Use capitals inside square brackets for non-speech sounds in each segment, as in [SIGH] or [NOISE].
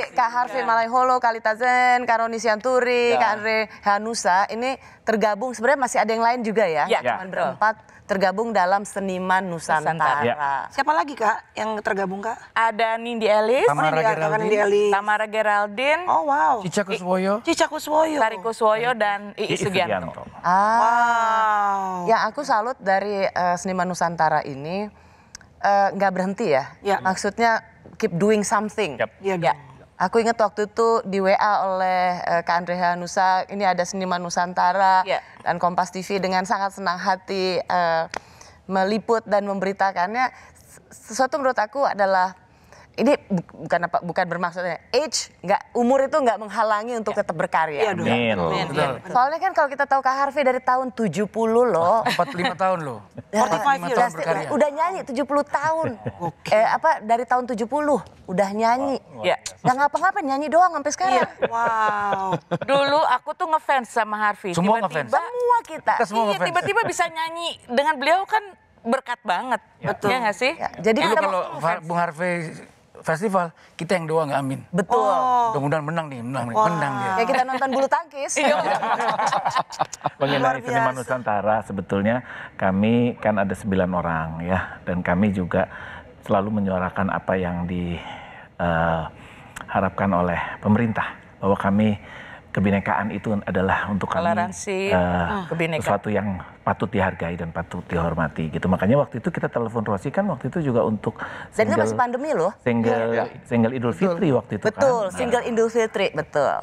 Iya, Kak iya. Harvey Malaiholo, Kalita Zen, Kak Roni Sianturi, ya. Kak Andre Hanusa ini tergabung sebenarnya masih ada yang lain juga ya, ya. cuman ya. berempat tergabung dalam seniman Nusantara. Nusantara. Ya. Siapa lagi Kak yang tergabung Kak? Ada Nindi Elis, Tamara, Geraldine. Tamara Geraldine. Oh wow. Cica Kuswoyo. Cica Kuswoyo. Tari Kuswoyo dan Iis Sugianto. Ah. Wow. Ya aku salut dari uh, seniman Nusantara ini eh, nggak uh, berhenti ya. ya. Maksudnya keep doing something. Yep. Ya. ya Aku ingat waktu itu di WA oleh uh, Kak Andrea Nusa, ini ada seniman Nusantara yeah. dan Kompas TV dengan sangat senang hati uh, meliput dan memberitakannya. Sesuatu menurut aku adalah ini bukan apa bukan bermaksudnya age nggak umur itu nggak menghalangi untuk ya. tetap berkarya. Iya dong. Iya, Soalnya kan kalau kita tahu Kak Harvey dari tahun 70 loh. 45 [LAUGHS] tahun loh. 45 tahun berkarya. Udah nyanyi 70 tahun. [LAUGHS] Oke. Eh apa dari tahun 70 udah nyanyi. Iya. Wow. Nggak ngapa nyanyi doang sampai sekarang. Iya, wow. [LAUGHS] Dulu aku tuh ngefans sama Harvey. Semua ngefans. Semua kita. iya, tiba-tiba bisa nyanyi dengan beliau kan berkat banget. Betul. Iya, iya gak sih? Jadi kalau Bung Harvey festival, kita yang doa nggak amin. Betul. Oh. Mudah-mudahan menang nih, menang, nih, menang dia. Kayak kita nonton bulu tangkis. Iya. [LAUGHS] Mengenai seniman Nusantara sebetulnya kami kan ada sembilan orang ya, dan kami juga selalu menyuarakan apa yang diharapkan eh, uh, oleh pemerintah bahwa kami kebinekaan itu adalah untuk Toleransi, eh, ah, kami uh, sesuatu yang patut dihargai dan patut dihormati gitu. Makanya waktu itu kita telepon Rosi kan waktu itu juga untuk dan single, itu masih pandemi loh. Single ya. single Idul Fitri betul. waktu itu kan. Betul, kan. single Idul Fitri, betul.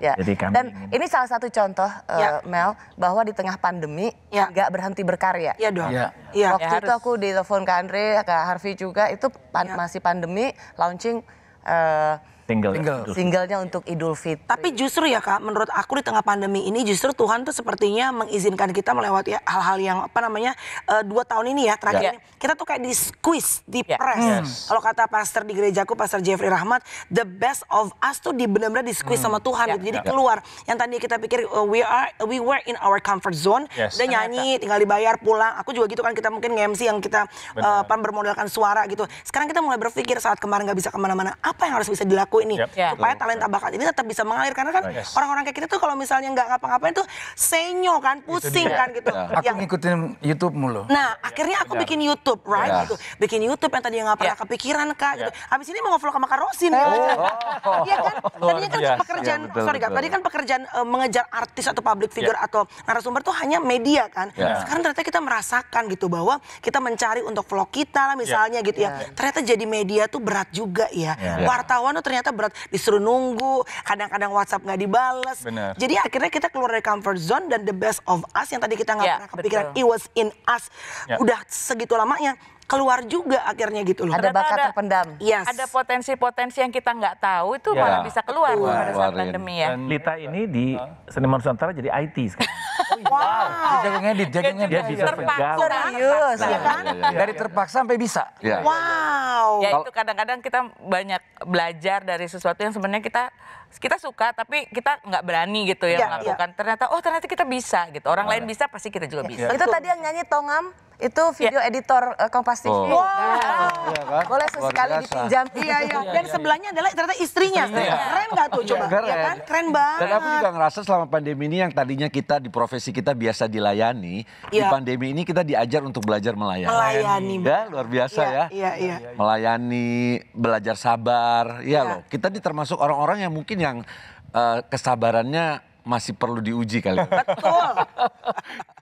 Ya. Jadi kami dan ini salah satu contoh eh, ya. uh, Mel bahwa di tengah pandemi ya. nggak berhenti berkarya. Iya dong. Ya. Ya. Waktu ya, itu harus. aku ditelepon ke Andre, ke Harvey juga itu pan ya. masih pandemi launching uh, Single. Ya? Single. Singlenya untuk Idul Fitri. Tapi justru ya kak, menurut aku di tengah pandemi ini justru Tuhan tuh sepertinya mengizinkan kita melewati hal-hal yang apa namanya uh, dua tahun ini ya terakhir yeah. ini kita tuh kayak di squeeze, di yeah. press. Yes. Kalau kata pastor di gerejaku, pastor Jeffrey Rahmat, the best of us tuh di benar-benar di squeeze hmm. sama Tuhan yeah. gitu. Jadi yeah. keluar. Yang tadi kita pikir uh, we are we were in our comfort zone, yes. dan nyanyi, tinggal dibayar, pulang. Aku juga gitu kan kita mungkin MC yang kita eh, Bener. uh, bermodalkan suara gitu. Sekarang kita mulai berpikir saat kemarin nggak bisa kemana-mana, apa yang harus bisa dilakukan aku ini yep. Ya. supaya talenta bakat ini tetap bisa mengalir karena kan orang-orang yes. kayak kita tuh kalau misalnya nggak ngapa-ngapain tuh senyo kan pusing kan gitu. Yeah. Aku yang, ngikutin YouTube mulu. Nah akhirnya aku iya. bikin YouTube right yeah. gitu, bikin YouTube yang tadi yang nggak pernah iya. kepikiran kak gitu. Iya. Abis ini mau ngevlog sama Karosin. Rosin eh. kan? oh. ya, kan, tadinya kan pekerjaan, betul, sorry kak, tadi kan pekerjaan uh, mengejar artis atau public figure atau narasumber tuh hanya media kan. Sekarang ternyata kita merasakan gitu bahwa kita mencari untuk vlog kita lah misalnya gitu ya. Ternyata jadi media tuh berat juga ya. Wartawan tuh ternyata ternyata berat disuruh nunggu kadang-kadang WhatsApp nggak dibales Bener. jadi akhirnya kita keluar dari comfort zone dan the best of us yang tadi kita nggak yeah, pernah kepikiran betul. it was in us yeah. udah segitu lamanya keluar juga akhirnya gitu loh. Ada bakat ada, terpendam. Yes. Ada potensi-potensi yang kita nggak tahu itu yeah. malah bisa keluar wow. pada saat pandemi ya. Dan Lita ini di seniman Nusantara jadi IT sekarang. oh, wow. wow. Dia jago ngedit, jago ngedit. Dia bisa terpaksa. Serius. Ya, kan? ya, ya, ya. Dari terpaksa sampai bisa. Ya. Wow wow. Ya itu kadang-kadang kita banyak belajar dari sesuatu yang sebenarnya kita kita suka tapi kita nggak berani gitu ya, ya melakukan. Ya. Ternyata oh ternyata kita bisa gitu. Orang Mereka. lain iya. bisa pasti kita juga iya. bisa. Itu tadi yang nyanyi Tongam itu iya. video ya. editor uh, eh, Kompas TV. Oh. Wow. Ya, kan? Boleh sekali dipinjam. Iya iya. Dan sebelahnya adalah ternyata istrinya. Keren nggak tuh coba? Keren. Ya kan? Keren banget. Dan aku juga ngerasa selama pandemi ini yang tadinya kita di profesi kita biasa dilayani, ya. di pandemi ini kita diajar untuk belajar melayani. Melayani. Ya, luar biasa ya. Iya iya. Ya. Melayani, belajar sabar, ya, ya. loh. Kita di termasuk orang-orang yang mungkin ya yang eh, kesabarannya masih perlu diuji kali. Betul. [LAUGHS]